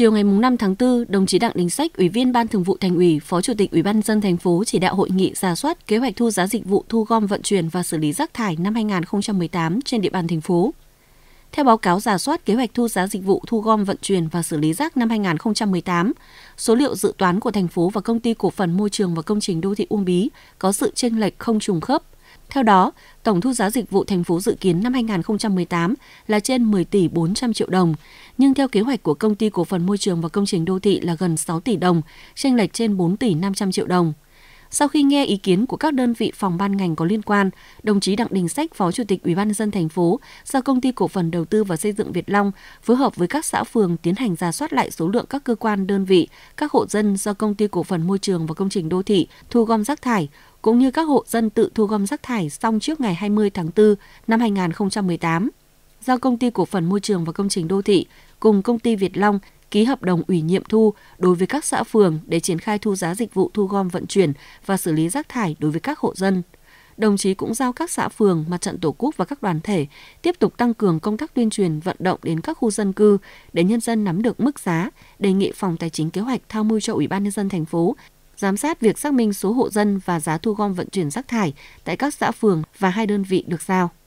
Chiều ngày 5 tháng 4, đồng chí Đặng Đình Sách, Ủy viên Ban Thường vụ Thành ủy, Phó Chủ tịch Ủy ban dân thành phố chỉ đạo hội nghị giả soát kế hoạch thu giá dịch vụ thu gom vận chuyển và xử lý rác thải năm 2018 trên địa bàn thành phố. Theo báo cáo giả soát kế hoạch thu giá dịch vụ thu gom vận chuyển và xử lý rác năm 2018, số liệu dự toán của thành phố và công ty cổ phần môi trường và công trình đô thị Uông Bí có sự chênh lệch không trùng khớp – theo đó, tổng thu giá dịch vụ thành phố dự kiến năm 2018 là trên 10 tỷ 400 triệu đồng, nhưng theo kế hoạch của công ty cổ phần môi trường và công trình đô thị là gần 6 tỷ đồng, chênh lệch trên 4 tỷ 500 triệu đồng. Sau khi nghe ý kiến của các đơn vị phòng ban ngành có liên quan, đồng chí Đặng Đình Sách, Phó Chủ tịch Ủy ban dân thành phố, giao công ty cổ phần đầu tư và xây dựng Việt Long phối hợp với các xã phường tiến hành ra soát lại số lượng các cơ quan đơn vị, các hộ dân do công ty cổ phần môi trường và công trình đô thị thu gom rác thải, cũng như các hộ dân tự thu gom rác thải xong trước ngày 20 tháng 4 năm 2018, do Công ty Cổ phần Môi trường và Công trình Đô thị cùng Công ty Việt Long ký hợp đồng ủy nhiệm thu đối với các xã phường để triển khai thu giá dịch vụ thu gom vận chuyển và xử lý rác thải đối với các hộ dân. Đồng chí cũng giao các xã phường, mặt trận tổ quốc và các đoàn thể tiếp tục tăng cường công tác tuyên truyền vận động đến các khu dân cư để nhân dân nắm được mức giá, đề nghị phòng tài chính kế hoạch tham mưu cho Ủy ban nhân dân thành phố giám sát việc xác minh số hộ dân và giá thu gom vận chuyển rác thải tại các xã phường và hai đơn vị được giao.